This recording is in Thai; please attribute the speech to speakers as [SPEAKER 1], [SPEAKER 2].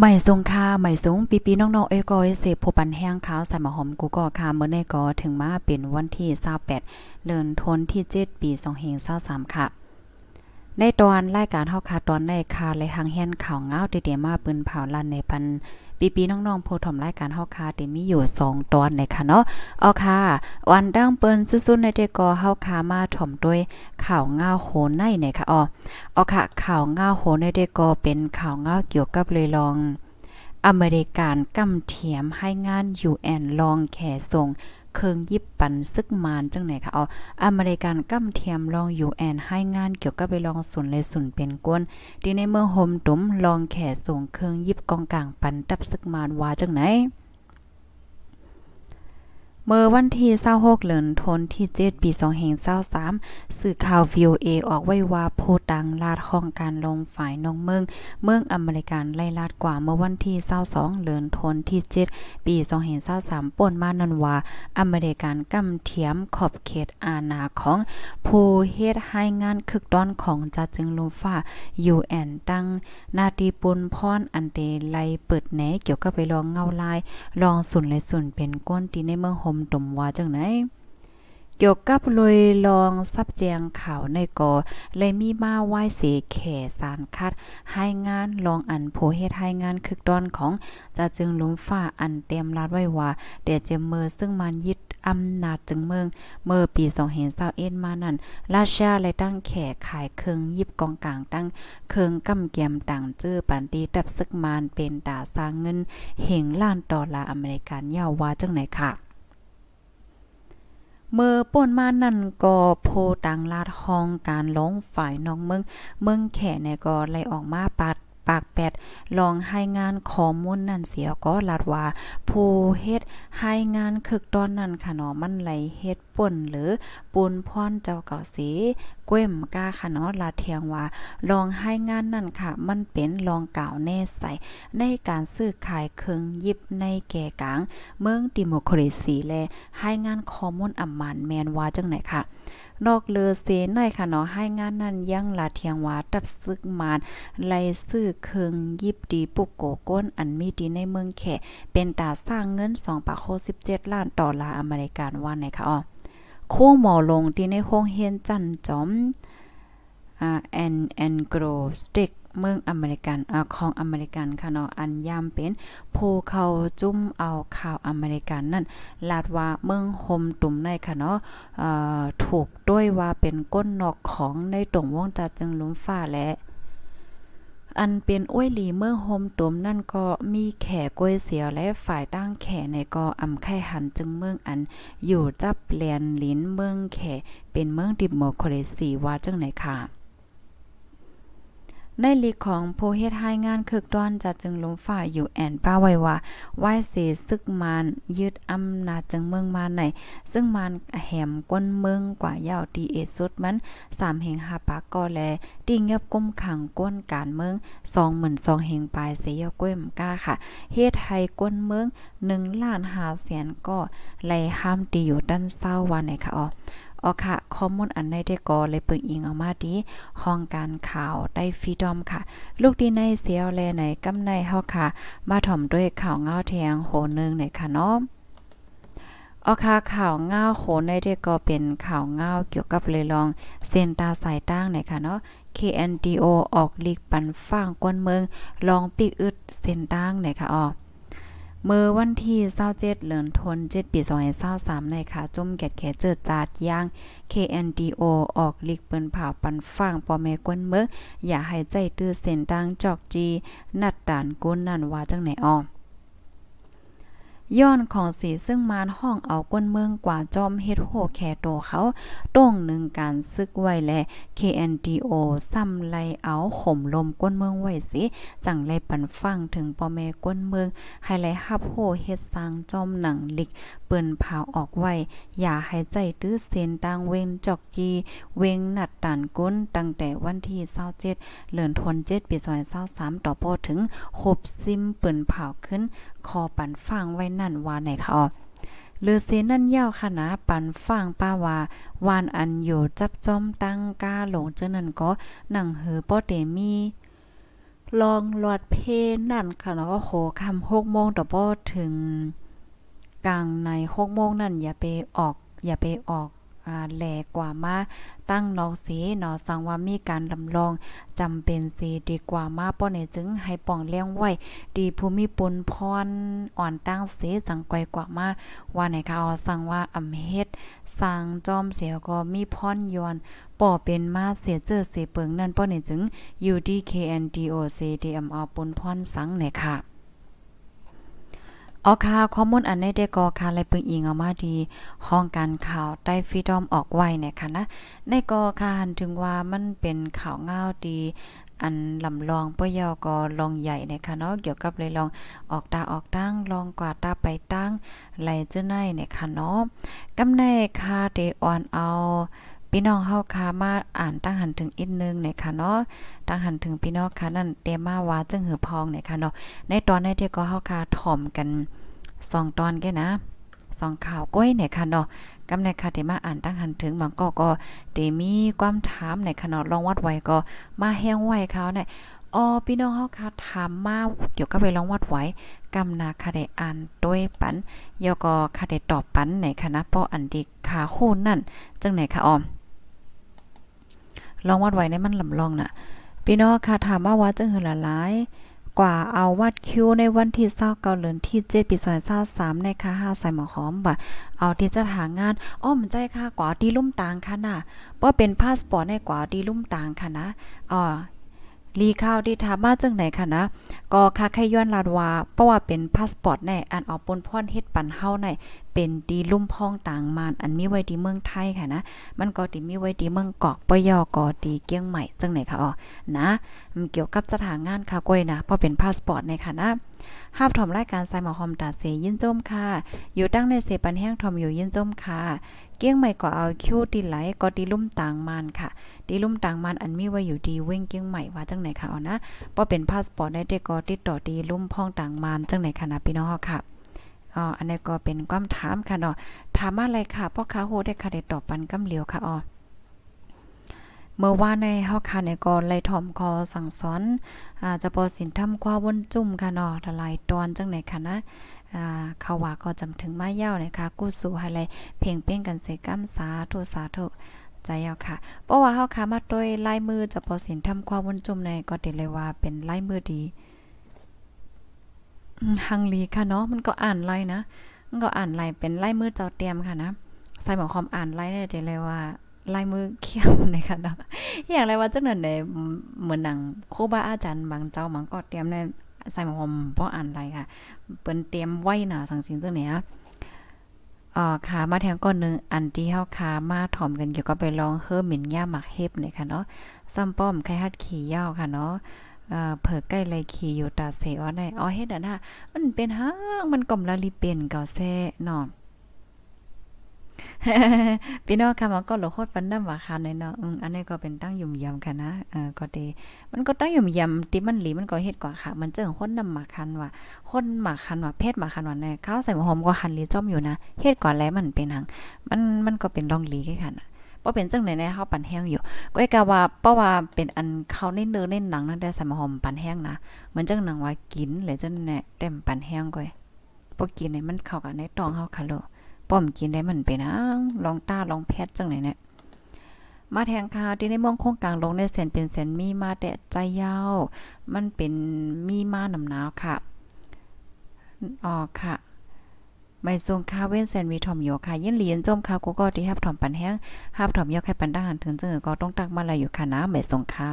[SPEAKER 1] ใหม่ทรงค่าใหม่สูงปีปีน้อง ๆ เอ้ยก็เสพพบปันแห้งขาวใส่มาหอมกูก็ค่ะเมื่อในก็ถึงมาเป็นวันที่28เดือนธันวาคมที่7ปี2 0 2 3ค่ะในตอนรายการเฮาคาตอนในคาเลยหังแฮนข่าวเงาเตมาปืนเผาลั่นในปันปีปีน้องๆโพถมรายการเฮาคาเตมีอยู่ 2 ตอนในค่ะเนาะอ๋อค่ะ วันดั้งเปิ้นซุ่นๆในเตกอเฮาคามาถมด้วยข่าวเงาโหนในในค่ะอ๋ออ๋อค่ะข่าวเงาโหนในเตกอเป็นข่าวเงาเกี่ยวกับเลยลอง อเมริกันกำเถียมให้งาน UN ลองแข่ส่งเคองยิบปันซึกมานจังไหนคะเอาอเมริกันกำเทียมลองอยู่แอนให้งานเกี่ยวกับไปลองสุนเลยสุนเป็นก้นที่ในเมืองโฮมตุ้มลองแข่ส่งเครื่องยิบกองกลางปันตับซึกมานว่าจังไหนเมื่อวันที่26เหลือนทนที่7ปี2523สื่อข่าว VOA ออกไว้ว่าผู้ังลาดห้องการลงฝ่ายน้องเมือง เมืองอเมริกันไล่ลาดกว่าเมื่อวันที่22เหลือนทนที่7ปี2523ป่นมานันว่าอเมริกันกาเทียมขอบเขตอาณาของผู้เฮ็ดให้งานคึกด้อนของจัดจึงลมฟ้า UN ตั้งนาทีปุนพรอันเตไลเปิดแหน เกี่ยวกับไปลองเงาลายลองสุนและสุนเป็นก้นที่ในเมืองหมตมว่าจังไหน เกี่ยวกับเลยลองซับแจงข่าวใน กอเลยมีมาไหว้เสแข่สารคัด ให้งานลอง อันโพเฮ็ดให้งาน คึกดอนของ จะจึงล้มฝ้าอันเต็มรัดไว้ว่าเดี๋ยวเจมเมอร์ซึ่งมันยึดอำนาจจึงเมือง เมื่อ ปี2 0 2 1มานั้นราชาเลยตั้งแขกขายเครื่องยิบกองกลางตั้งเครื่องกำเกียมต่างเจอปันตีดับซึกมานเป็นตาสร้างเงินเหงล้านดอลลาร์อเมริกันยาวว่าจังไหนค่ะเมื่อป่นมานั่นก็โพตังลาดห้องการล้องฝ่ายน้องเมืองเมืองแขเนี่ยก็ไล่ออกมาปัดปากแปด ลองให้งานข้อมูลนั่นเสียก็ลาดว่าผู้เฮ็ด ให้งานคึกตอนนั่นค่ะเนาะมันไหลเฮ็ดป่นหรือปูนพรเจ้าเก่าสีเก้มกาค่ะเนาะลาเทียงว่าลองให้งานนั่นค่ะ มันเป็นลองเก่าแน่ใสในการซื้อขายเครื่องยิบในแก่กลาง เมืองดิโมครีซีและให้งานคอมมอนอำมันแมนว่าจังไหนค่ะ นอกเลือเสนในค่ะเนาะให้งานนั้นยังลาเทียงว่าตับซึกมาน ไลซื้อเครื่องยิบดีปุกโกก้นอันมีดีในเมืองแขเป็นตาสร้างเงิน2ปาโค17ล้านดอลลาร์อเมริกันว่าไหนค่ะอ๋อโค้งหมอลงที่ในโรงเฮียนจันจอมอ่าแอนแอนโกรสติกเมืองอเมริกันอของอเมริกันค่ะเนาะอันยามเป็นโพ้เขาจุ่มเอาข่าวอเมริกันนั่นลาดว่า เมืองโฮมตุ่มในค่ะเนาะถูกด้วยว่าเป็นก้นนอกของในตรงวงจัดจึงลุมฝ้าและอันเป็นอ้วยหลีเมื่อโฮมตมนั่นก็มีแข่ก้วยเสียว และฝ่ายตั้งแข่ในก็อำ ไข่หันจึงเมืองอันอยู่ จับปลี่ยนลิ้นเมืองแข่เป็นเมืองดิบโมโคเรสีว่าจังไหน ค่ะในลีของโพเฮ็ดให้งานคึกด้อนจะจึงล้มฝ่ายอยู่แอนป้าไว้ว่าไหวเสซึกมานยืดอำนาจจึงเมืองมาไหนซึ่งมันแหมก้นเมืองกว่ายาวดีเอสุดมันสามแห่งหาปากกอแลตีเงียบก้มขังก้นการเมืองสองหมื่นสองแห่งปลายเสียกล้วยมก้าค่ะ เฮ็ไทยก้นเมืองหนึ่งล้านหาแสนก็ไหลห้ามตีอยู่ด้านเศร้าวันไหนค่ะอ๋ออ๋อค่ะข้อมูลอันในได้กอเลยเปิงอิงออกมาดี ห้องการข่าวได้ฟีดอมค่ะ ลูกดีในเสียวแลไหนกำในเฮาค่ะ มาถ่อมด้วยข่าวเงาแทงโหนึงไหนค่ะเนาะออค่ะข่าวเงาโหนในเด็กก็เป็นข่าวเงาเกี่ยวกับเลยลองเซนตาสายตั้งไหนค่ะเนาะ KNDO ออกลีกปันฟ่างกวนเมืองลองปีกอึดเซนตั้งไหนค่ะอ๋อเมื่อวันที่27เดือนธันวาคมปี2023ในค่ะจุ่มแกดแขเจิดจาดย่าง KNDO ออกลิกเปิ้นผ่าปันฟังปอแม่กวนเมืออย่าให้ใจตื้อเส้นดังจอกจี นัดด่านกุนนั่นว่าจังไหนออย้อนของสีซึ่งมารห้องเอาก้นเมืองกว่าจอมเฮ็ดโหแคโตเขา ต้งหนึ่งการซึกไว้และ KNDO ซ้าไลเอาข่มลมก้นเมืองไว้สิจังไลปันฟังถึงปอแม่ก้นเมือง ให้ไลฮับโหเฮ็ดสร้างจอมหนังลิก เปิ้นผาออกไว้อย่าให้ใจตื้อเส้นตัางเวงจอกกีเวงนัดตันก้น ตั้งแต่วันที่27เดือนธันวาคมปี2023ต่อพอถึงครบซิมเปิ้นผาขึ้นคอปันฟังไว้นั่นว่าไหนคะอ๋อเลือเซนั่นยาคณะนปันฟังป้าว่าวานอันอยู่จับจอมตั้งก้าหลงเจนั่นก็หนังเฮอป้อเตมี ลองหลอดเพนั่นค่ะแล้วก็โหคำหกโมงต่อป้อถึงกลางในหกโมงนั่นอย่าไปออกอย่าไปออกาแหลกว่ามา ตั้งนอกสีนอ สัง ว่า มีการลำลองจำเป็นสีดีกว่ามา ป้อในจึง ให้ป่อง เลี้ยงไว้ดีภูมิปุนพรอ่อนตั้งเสจังไกวกว่ามาว่าไหนคะอ๋อสังว่าอำเฮ็ดสั่งจอมเสียก็มีพรยอนป่อเป็นมาเสียเจอ เสเปิงนั่นป้อในจึงอยู่ที่ k n d o c DMR ปุนพรสังไหนค่ะออค่วข้อมูลอันนี้ได้ก่อค่ะไรเปิงอิงเอามาดี ห้องการข่าวใต้ฟีดอมออกไว้เนี่ยค่ะนะในก่อค่ะถึงว่ามันเป็นข่าวเงาดี อันลำลองปยอกอลองใหญ่นะคะเนาะเกี่ยวกับเลยลองออกตาออกตั้งลองกว่าตาไปตั้งไหลเจ้าหนเนี่ยค่ะเนาะกำในคาเดออนเอาพี่น้องเฮาค่ะมาอ่านตั้งหันถึงอีกนึงในคะเนาะตั้งหันถึงพี่น้องค่ะนั่นเตมาว่าจึงหือพองในคะเนาะในตอนในที่ก็เฮาค่ะถ่อมกันสองตอนแกนะสองข่าวก้อยในคะเนาะกำในค่ะที่มาอ่านตั้งหันถึงบางก็ก็เตมีความถามในคะเนาะลองวัดไว้ก็ มาแห้งไว้เขาเนี่ยอ๋อพี่น้องเฮาค่ะถามมาเกี่ยวกับไปลองวัดไว้กำนาคาได้อ่านด้วยปันยก็คาได้ตอบปันในคะะป้ออันดีคาคู่นั่นจังไหนคะออมลองวัดไว้ในมันลำลองน่ะ พี่น้องค่ะถามว่าวัดจะเหือละหลายกว่าเอาวัดคิวในวันที่เศร้าเกาเลือนที่เจ็ปีซอยเศร้าสามในค่ะห้าใส่หมอหอมบ่ะเอาที่จะหางาน อ้อมใจค่ะกว่าที่ลุ่มต่างค่ะนะเพราะเป็นพาสปอร์ตในกว่าที่ลุ่มต่างค่ะนะอ๋อลีข้าวที่ถามมาจังไหนค่ะนะก็ค่ะแค่ย้อนลาดว่าเพราะว่าเป็นพาสปอร์ตแน่อันออกปนพ่นเฮ็ดปันเฮาในเป็นตีลุ่มพองต่างมานอันมีไว้ที่เมืองไทยค่ะนะ มันก็ที่มีไว้ที่เมืองกอกปยอกอตีเกียงใหม่จังไหนค่ะอ๋อนะ มันเกี่ยวกับสถานงานค่ะก้อยนะ เพราะเป็นพาสปอร์ตในค่ะนะห้าบถอมรายการไซมอคอมตาเสยินจมค่ะ อยู่ตั้งในเสปันแห้งทอมอยู่ยินจมค่ะเกี้ยงใหม่ก็เอาคิวตีไหลก็ตีลุ่มต่างมันค่ะตีลุ่มต่างมันอันมีไว้อยู่ดีเว้งเกี้ยงใหม่ว่าจังไหนค่ะเอานะพอเป็นพาสปอร์ตได้เด็กก็ติดต่อตีลุ่มพ่องต่างมันจังไหนคณะนะพี่น้องค่ะอ๋ออันนี้ก็เป็นความถามค่ะเนาะถามอะไรค่ะพ่อค้าโฮได้ค่ะได้ตอบปันกำเหลียวค่ะอ๋อเมื่อว่าในเฮาค่ะในก็ไล่ถอมคอสั่งสอนอาจะพอสินทำความวนจุ่มค่ะเนาะหะลายตอนจังไหนค่ะนะ่าเขาว่าก็จำถึงมาเย้านะคะกู้สู่อะไรเพ่งเป้งกันเสก้มสาธุสาธุใจเอาค่ะ เพราะว่าเฮาค้ามาด้วยลายมือจะพอสินทำความวุ่นจุมในก็ติเลยว่าเป็นลายมือดีฮังลีค่ะเนาะมันก็อ่านไล่นะมันก็อ่านไลเป็นไล่มือเจ้าเตรียมค่ะนะใส่หมอความอ่านไล่เนี่ยเดีเลยว่าลายมือเขี้ยวนะค่ะเนาะอย่างไรว่าจังนั้นในเหมือนหนังครูบาอาจารย์บางเจ้าบางก็เตรียมในใส่หมอมบ่อ่านไรค่ะ เปิ้นเตรียมไว้หนาสังสิ่งซึ้งเนี่ยอ่อค่ะมาแทงก้อนนึง อันที่เฮาคามาถ่อม กันเกี่ยวกับไปลองเฮอหมิ่นย่าหมักเฮ็บเนี่ยค่ะ เนาะซ้ำป้อมไข่ฮัดขี่ยาวค่ะ เนาะเอ่อเผอใกล้ไรขี่อยู่ ตาเสออได้อ๋อเฮ็ดอ่ะนะมันเป็นฮะมันก่อมละลิเป็นเก่าแซ่เนาะพี่น้องค่ะมันก็หลโคตรปันน้ำหวาคันเลยเนาะอันนี้ก็เป็นตั้งยุ่มยำค่ะนะเออก็ดี มันก็ตั้งยุ่มยำี่มันหลีมันก็เฮ็ดกว่าค่ะ มันเจอค้นน้ำหมาคันว่าค้นหมาคันว่าเพศหมาคันว่าในข้าวใส่หอมก็หันหลีจ้อมอยู่นะ เฮ็ดก่อนแล้วมันเป็นหังมันมันก็เป็นรองหลีแค่ค่ะนะบ่เป็นจังไหนในเฮาปั่นแห้งอยู่ก็ไอ้กะว่าเพราะว่าเป็นอันเขาในเนื้อในหนังนั่นได้สมหอมปั่นแห้งนะ เหมือนจังหนังว่ากินหรือจังแน่เต็มปั่นแห้งก้อยบ่กินเนี่ยมันเข้ากันในตองเฮาค่ะลูกป้อมกินได้มันไปนะลอง ต้าลองแพทย์จังไหนเนี่ย มาแทงคาที่ในมองโค้งกลางลง ในแสนเป็นแสนมีมา แต่ใจยาวมันเป็นมีมาหนำหนาวค่ะ อ๋อค่ะไม่ส่งคาเว้นแซนวีทอมโยค่ะยินเหรียญจมคาากูก็ที่ฮับถอม ปันแห้งฮับถอมโยคให้ปันด้านถึงจึงก็ต้องตัก มาลารอยู่ ค่ะนะไม่ส่งค่า